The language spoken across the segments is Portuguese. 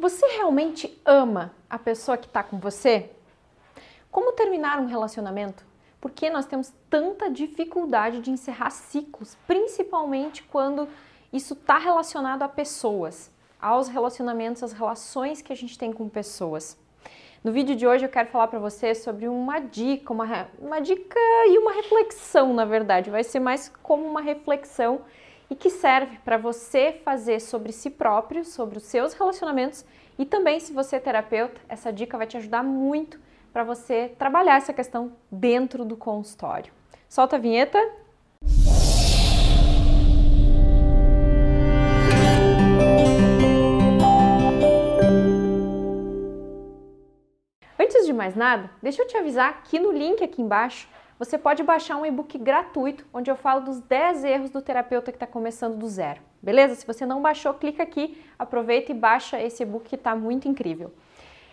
Você realmente ama a pessoa que está com você? Como terminar um relacionamento? Por que nós temos tanta dificuldade de encerrar ciclos, principalmente quando isso está relacionado a pessoas, aos relacionamentos, às relações que a gente tem com pessoas. No vídeo de hoje eu quero falar para você sobre uma dica, uma, uma dica e uma reflexão, na verdade. Vai ser mais como uma reflexão e que serve para você fazer sobre si próprio, sobre os seus relacionamentos e também se você é terapeuta, essa dica vai te ajudar muito para você trabalhar essa questão dentro do consultório. Solta a vinheta. Antes de mais nada, deixa eu te avisar que no link aqui embaixo você pode baixar um e-book gratuito onde eu falo dos 10 erros do terapeuta que está começando do zero. Beleza? Se você não baixou, clica aqui, aproveita e baixa esse e-book que está muito incrível.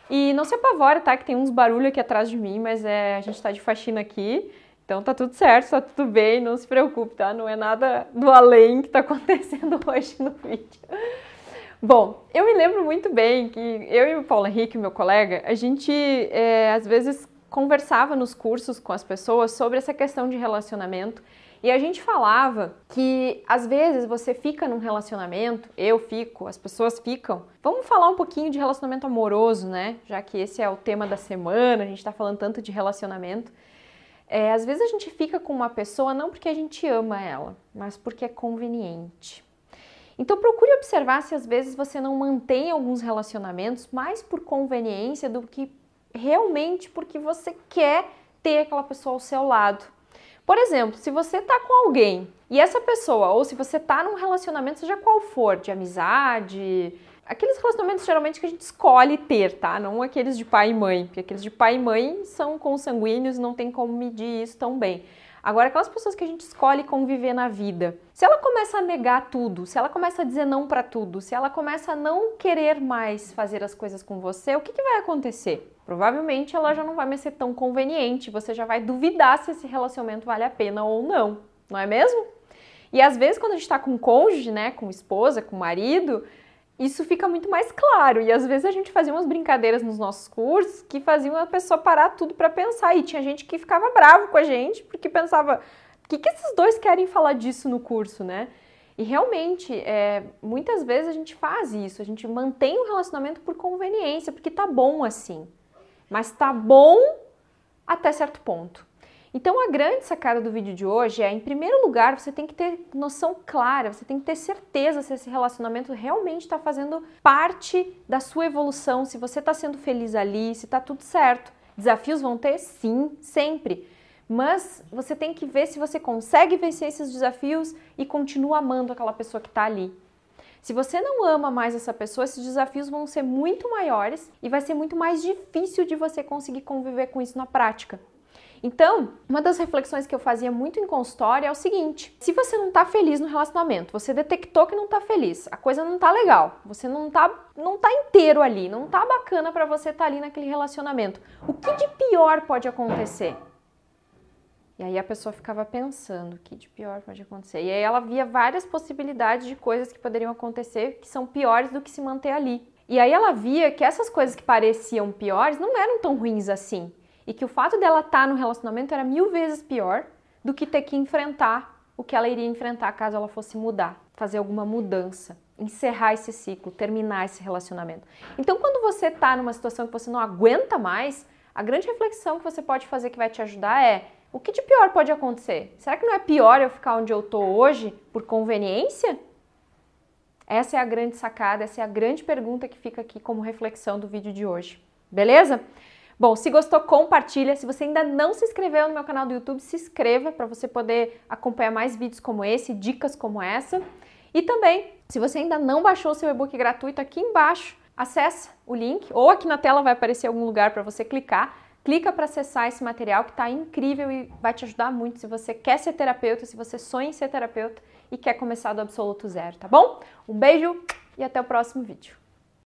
E não se apavore, tá? Que tem uns barulhos aqui atrás de mim, mas é, a gente está de faxina aqui. Então tá tudo certo, tá tudo bem, não se preocupe, tá? Não é nada do além que tá acontecendo hoje no vídeo. Bom, eu me lembro muito bem que eu e o Paulo Henrique, meu colega, a gente é, às vezes conversava nos cursos com as pessoas sobre essa questão de relacionamento e a gente falava que às vezes você fica num relacionamento, eu fico, as pessoas ficam. Vamos falar um pouquinho de relacionamento amoroso, né? Já que esse é o tema da semana, a gente está falando tanto de relacionamento. É, às vezes a gente fica com uma pessoa não porque a gente ama ela, mas porque é conveniente. Então procure observar se às vezes você não mantém alguns relacionamentos mais por conveniência do que realmente porque você quer ter aquela pessoa ao seu lado. Por exemplo, se você tá com alguém e essa pessoa, ou se você tá num relacionamento, seja qual for, de amizade, aqueles relacionamentos geralmente que a gente escolhe ter, tá? Não aqueles de pai e mãe, porque aqueles de pai e mãe são consanguíneos, não tem como medir isso tão bem. Agora, aquelas pessoas que a gente escolhe conviver na vida, se ela começa a negar tudo, se ela começa a dizer não para tudo, se ela começa a não querer mais fazer as coisas com você, o que, que vai acontecer? Provavelmente ela já não vai mais ser tão conveniente, você já vai duvidar se esse relacionamento vale a pena ou não, não é mesmo? E às vezes, quando a gente está com cônjuge, né, com esposa, com marido, isso fica muito mais claro. E às vezes a gente fazia umas brincadeiras nos nossos cursos que faziam a pessoa parar tudo para pensar. E tinha gente que ficava bravo com a gente porque pensava: o que, que esses dois querem falar disso no curso, né? E realmente, é, muitas vezes a gente faz isso, a gente mantém o relacionamento por conveniência, porque tá bom assim. Mas tá bom até certo ponto. Então, a grande sacada do vídeo de hoje é, em primeiro lugar, você tem que ter noção clara, você tem que ter certeza se esse relacionamento realmente está fazendo parte da sua evolução, se você está sendo feliz ali, se está tudo certo. Desafios vão ter, sim, sempre. Mas você tem que ver se você consegue vencer esses desafios e continua amando aquela pessoa que está ali. Se você não ama mais essa pessoa, esses desafios vão ser muito maiores e vai ser muito mais difícil de você conseguir conviver com isso na prática. Então, uma das reflexões que eu fazia muito em consultório é o seguinte: se você não está feliz no relacionamento, você detectou que não está feliz, a coisa não está legal, você não está não tá inteiro ali, não está bacana para você estar tá ali naquele relacionamento. O que de pior pode acontecer? E aí a pessoa ficava pensando o que de pior pode acontecer. E aí ela via várias possibilidades de coisas que poderiam acontecer que são piores do que se manter ali. E aí ela via que essas coisas que pareciam piores não eram tão ruins assim. E que o fato dela estar tá no relacionamento era mil vezes pior do que ter que enfrentar o que ela iria enfrentar caso ela fosse mudar, fazer alguma mudança, encerrar esse ciclo, terminar esse relacionamento. Então, quando você está numa situação que você não aguenta mais, a grande reflexão que você pode fazer que vai te ajudar é: o que de pior pode acontecer? Será que não é pior eu ficar onde eu estou hoje por conveniência? Essa é a grande sacada, essa é a grande pergunta que fica aqui como reflexão do vídeo de hoje. Beleza? Bom, se gostou, compartilha. Se você ainda não se inscreveu no meu canal do YouTube, se inscreva para você poder acompanhar mais vídeos como esse, dicas como essa. E também, se você ainda não baixou o seu e-book gratuito, aqui embaixo, acessa o link ou aqui na tela vai aparecer algum lugar para você clicar. Clica para acessar esse material que está incrível e vai te ajudar muito se você quer ser terapeuta, se você sonha em ser terapeuta e quer começar do absoluto zero, tá bom? Um beijo e até o próximo vídeo.